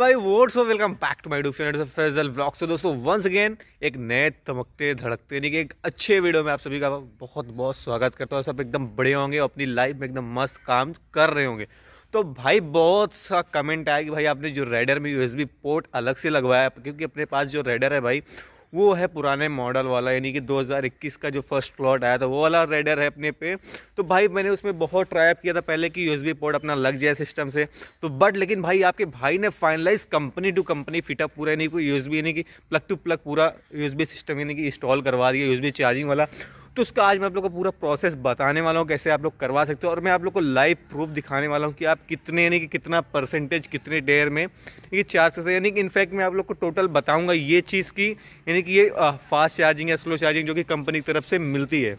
भाई वोट्स और welcome back to my channel Faisal blog से दोस्तों वंस अगेन एक नए तमकते धड़कते नहीं कि एक अच्छे वीडियो में आप सभी का बहुत बहुत स्वागत करता हूँ सब एकदम बड़े होंगे अपनी लाइफ में एकदम मस्त काम कर रहे होंगे तो भाई बहुत सा कमेंट आया कि भाई आपने जो रेडर में यूएसबी पोर्ट अलग से लगवाया क्योंकि अपने पास जो रेडर है भाई वो है पुराने मॉडल वाला यानी कि 2021 का जो फर्स्ट प्लॉट आया था वो वाला रेडर है अपने पे तो भाई मैंने उसमें बहुत ट्राई किया था पहले कि यूएसबी पोर्ट अपना लग जाए सिस्टम से तो बट लेकिन भाई आपके भाई ने finalise company to company fit up पूरा यानी कि यूएसबी यानी कि प्लग टू प्लग पूरा यूएसबी सिस्टम यानी कि इंस्टॉल करवा दिया यूएसबी चार्जिंग वाला तो उसका आज मैं आप लोग को पूरा प्रोसेस बताने वाला हूँ कैसे आप लोग करवा सकते हो और मैं आप लोग को लाइव प्रूफ दिखाने वाला हूँ कि आप कितने यानी कि कितना परसेंटेज कितने डेयर में ये चार्ज करते हैं यानी कि इनफैक्ट मैं आप लोग को टोटल बताऊँगा ये चीज़ की यानी कि ये फास्ट चार्जिंग या स्लो चार्जिंग जो कि कंपनी की तरफ से मिलती है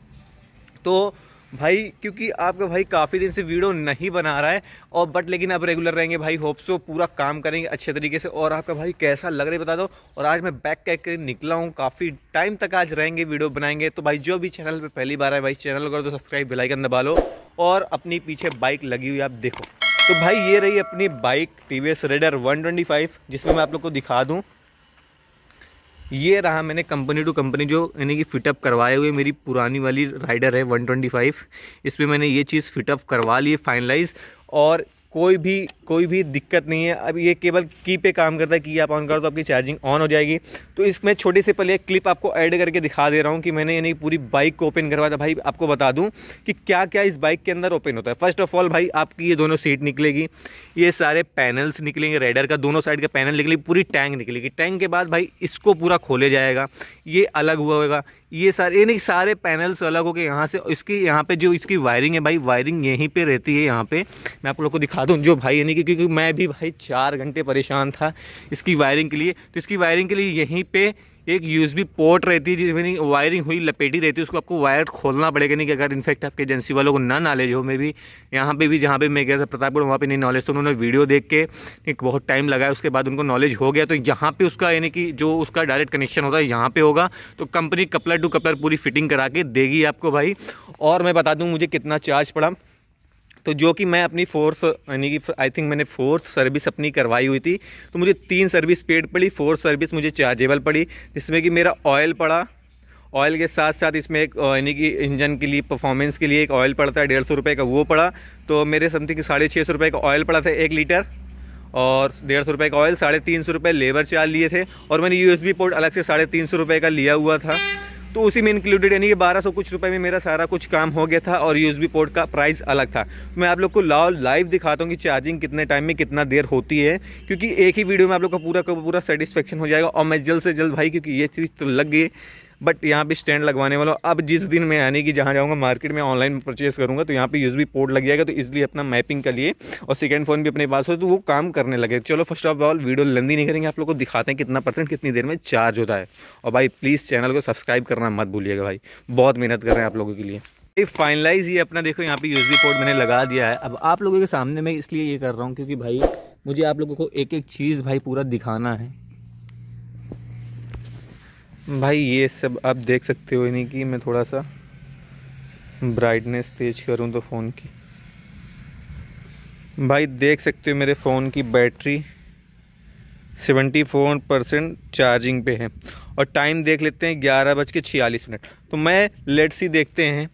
तो भाई क्योंकि आपका भाई काफ़ी दिन से वीडियो नहीं बना रहा है और बट लेकिन आप रेगुलर रहेंगे भाई होप सो पूरा काम करेंगे अच्छे तरीके से और आपका भाई कैसा लग रहा है बता दो और आज मैं बैक कैक कर निकला हूँ काफ़ी टाइम तक आज रहेंगे वीडियो बनाएंगे तो भाई जो भी चैनल पर पहली बार है भाई चैनल कर दो सब्सक्राइब बिलाईकन दबा लो और अपनी पीछे बाइक लगी हुई आप देखो तो भाई ये रही अपनी bike T V S Raider one twenty five जिसमें मैं आप लोग को दिखा दूँ ये रहा मैंने कंपनी टू कंपनी जो यानी कि फ़िटअप करवाए हुए मेरी पुरानी वाली राइडर है 125 इसमें मैंने ये चीज़ फ़िटअप करवा ली फाइनलाइज और कोई भी कोई भी दिक्कत नहीं है अब ये केवल की पे काम करता है की आप ऑन करो तो आपकी चार्जिंग ऑन हो जाएगी तो इसमें छोटे से पहले एक क्लिप आपको ऐड करके दिखा दे रहा हूँ कि मैंने यानी पूरी बाइक को ओपन करवाया था भाई आपको बता दूँ कि क्या क्या इस बाइक के अंदर ओपन होता है फर्स्ट ऑफ ऑल भाई आपकी ये दोनों सीट निकलेगी ये सारे पैनल्स निकलेंगे रेडर का दोनों साइड का पैनल निकलेगी पूरी टैंक निकलेगी टैंक के बाद भाई इसको पूरा खोले जाएगा ये अलग हुआ होगा ये सारे यानी सारे पैनल्स अलग हो गए यहाँ से इसकी यहाँ पर जो इसकी वायरिंग है भाई वायरिंग यहीं पर रहती है यहाँ पे मैं आप लोग को दिखा दूँ जो भाई यानी करने की क्योंकि मैं भी भाई चार घंटे परेशान था इसकी वायरिंग के लिए तो इसकी वायरिंग के लिए यहीं पे एक यूएसबी पोर्ट रहती है जिसमें वायरिंग हुई लपेटी रहती है उसको आपको वायर खोलना पड़ेगा नहीं कि अगर इनफेक्ट आपके एजेंसी वालों को ना नॉलेज हो मे भी यहाँ पे भी जहाँ पे मैं गया था प्रतापगढ़ वहाँ पे नहीं नॉलेज तो उन्होंने वीडियो देख के एक बहुत टाइम लगाया उसके बाद उनको नॉलेज हो गया तो यहाँ पर उसका यानी कि जो उसका डायरेक्ट कनेक्शन होता है यहाँ पर होगा तो कंपनी कपलर टू कपलर पूरी फिटिंग करा के देगी आपको भाई और मैं बता दूँ मुझे कितना चार्ज पड़ा तो जो कि मैं अपनी फोर्थ यानी कि आई थिंक मैंने फोर्थ सर्विस अपनी करवाई हुई थी तो मुझे तीन सर्विस पेड पड़ी फोर्थ सर्विस मुझे चार्जेबल पड़ी जिसमें कि मेरा ऑयल पड़ा ऑयल के साथ साथ इसमें एक यानी कि इंजन के लिए परफॉर्मेंस के लिए एक ऑयल पड़ता है डेढ़ सौ रुपये का वो पड़ा तो मेरे समथिंग साढ़े छः सौ रुपये का ऑयल पड़ा था एक लीटर और डेढ़ सौ रुपये का ऑयल साढ़े तीन सौ रुपये लेबर चार्ज लिए थे और मैंने यूएसबी पोर्ट अलग से साढ़े तीन सौ रुपये का लिया हुआ था तो उसी में इंक्लूडेड यानी कि बारह सौ कुछ रुपये में मेरा सारा कुछ काम हो गया था और यूएसबी पोर्ट का प्राइस अलग था मैं आप लोग को लाओ लाइव दिखाता हूँ कि चार्जिंग कितने टाइम में कितना देर होती है क्योंकि एक ही वीडियो में आप लोग का पूरा का पूरा सेटिस्फेक्शन हो जाएगा और मैं जल्द से जल्द भाई क्योंकि ये चीज़ तो लग गई बट यहाँ पे स्टैंड लगवाने वाला हूँ अब जिस दिन मैं यानी कि जहाँ जाऊँगा मार्केट में ऑनलाइन परचेज़ करूँगा तो यहाँ पे यूज़ पोर्ट लग जाएगा तो इसलिए अपना मैपिंग कर लिए और सेकेंड फ़ोन भी अपने पास हो तो वो काम करने लगे चलो फर्स्ट ऑफ ऑल वीडियो लंदी नहीं करेंगे आप लोग को दिखाते हैं कितना परसेंट कितनी देर में चार्ज होता है और भाई प्लीज़ चैनल को सब्सक्राइब करना मत भूलिएगा भाई बहुत मेहनत कर रहे हैं आप लोगों के लिए फाइनलाइज ये अपना देखो यहाँ पे यूएसबी पोर्ट मैंने लगा दिया है अब आप लोगों के सामने मैं इसलिए ये कर रहा हूँ क्योंकि भाई मुझे आप लोगों को एक एक चीज़ भाई पूरा दिखाना है भाई ये सब आप देख सकते हो यानी कि मैं थोड़ा सा ब्राइटनेस तेज करूँ तो फ़ोन की भाई देख सकते हो मेरे फ़ोन की बैटरी 74 परसेंट चार्जिंग पे है और टाइम देख लेते हैं ग्यारह बज के छियालीस मिनट तो मैं लेट्स ही देखते हैं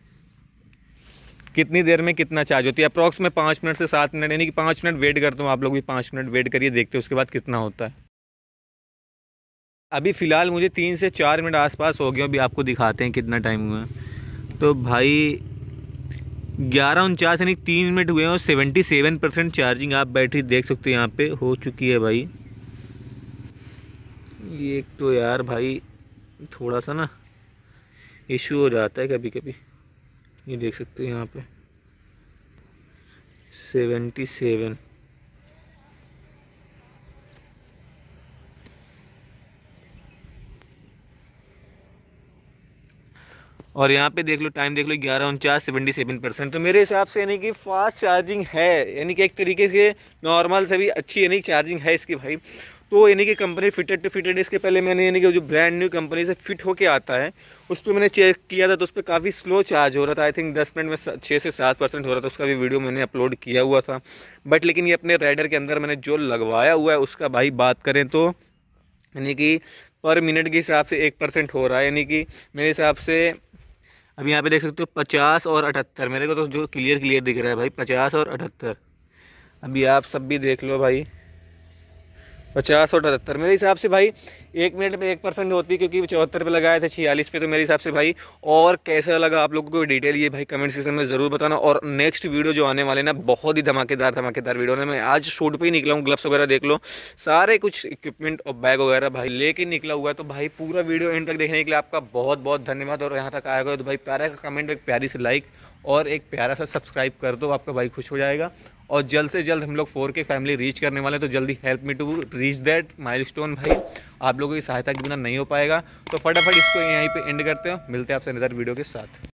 कितनी देर में कितना चार्ज होती है अप्रॉक्स में पाँच मिनट से सात मिनट यानी कि पाँच मिनट वेट करता हूँ आप लोग भी पाँच मिनट वेट करिए देखते हैं उसके बाद कितना होता है अभी फ़िलहाल मुझे तीन से चार मिनट आसपास हो गए अभी आपको दिखाते हैं कितना टाइम हुआ तो भाई ग्यारह उनचास यानी तीन मिनट हुए हैं और सेवेंटी सेवन परसेंट चार्जिंग आप बैटरी देख सकते हो यहाँ पे हो चुकी है भाई ये तो यार भाई थोड़ा सा ना इशू हो जाता है कभी कभी ये देख सकते हो यहाँ पे सेवेंटी सेवन और यहाँ पे देख लो टाइम देख लो ग्यारह उनचास सेवेंटी सेवन परसेंट तो मेरे हिसाब से यानी कि फास्ट चार्जिंग है यानी कि एक तरीके से नॉर्मल से भी अच्छी यानी चार्जिंग है इसकी भाई तो यानी कि कंपनी फिटेड टू फिटेड इसके पहले मैंने यानी कि जो ब्रांड न्यू कंपनी से फिट होके आता है उस पर मैंने चेक किया था तो उस पर काफ़ी स्लो चार्ज हो रहा था आई थिंक दस मिनट में छः से सात परसेंट हो रहा था उसका भी वीडियो मैंने अपलोड किया हुआ था बट लेकिन ये अपने राइडर के अंदर मैंने जो लगवाया हुआ है उसका भाई बात करें तो यानी कि पर मिनट के हिसाब से एक परसेंट हो रहा है यानी कि मेरे हिसाब से अब यहाँ पे देख सकते हो पचास और अठहत्तर मेरे को तो जो क्लियर क्लियर दिख रहा है भाई पचास और अठहत्तर अभी आप सब भी देख लो भाई पचास और अठहत्तर मेरे हिसाब से भाई एक मिनट में एक परसेंट होती है क्योंकि चौहत्तर पे लगाए थे छियालीस पे तो मेरे हिसाब से भाई और कैसा लगा आप लोगों को डिटेल ये भाई कमेंट सेक्शन में ज़रूर बताना और नेक्स्ट वीडियो जो आने वाले ना बहुत ही धमाकेदार धमाकेदार वीडियो ना मैं आज शूट पे ही निकला हूँ ग्लव्स वगैरह देख लो सारे कुछ इक्विपमेंट और बैग वगैरह भाई लेके निकला हुआ है तो भाई पूरा वीडियो एंड तक देखने के लिए आपका बहुत बहुत धन्यवाद और यहाँ तक आया गया तो भाई प्यारा का कमेंट एक प्यारी से लाइक और एक प्यारा सा सब्सक्राइब कर दो आपका भाई खुश हो जाएगा और जल्द से जल्द हम लोग फोर के फैमिली रीच करने वाले हैं तो जल्दी help me to reach that milestone भाई आप लोगों की सहायता के बिना नहीं हो पाएगा तो फटाफट इसको यहीं पे एंड करते हो मिलते हैं आपसे नज़र वीडियो के साथ